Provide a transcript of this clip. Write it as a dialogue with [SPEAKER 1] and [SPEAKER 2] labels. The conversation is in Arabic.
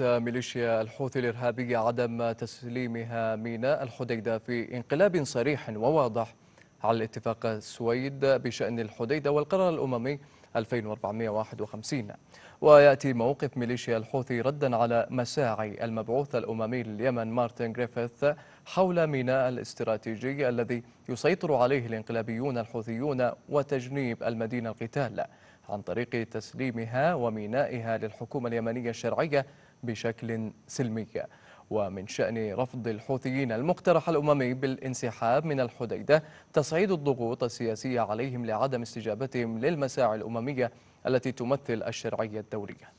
[SPEAKER 1] أكدت ميليشيا الحوثي الإرهابية عدم تسليمها ميناء الحديدة في انقلاب صريح وواضح على الاتفاق السويد بشأن الحديدة والقرار الأممي 2451 ويأتي موقف ميليشيا الحوثي ردا على مساعي المبعوث الأممي لليمن مارتن جريفيث حول ميناء الاستراتيجي الذي يسيطر عليه الانقلابيون الحوثيون وتجنيب المدينة القتال عن طريق تسليمها ومينائها للحكومة اليمنية الشرعية بشكل سلمي ومن شأن رفض الحوثيين المقترح الأممي بالانسحاب من الحديدة تصعيد الضغوط السياسية عليهم لعدم استجابتهم للمساعي الأممية الإسلامية التي تمثل الشرعية الدولية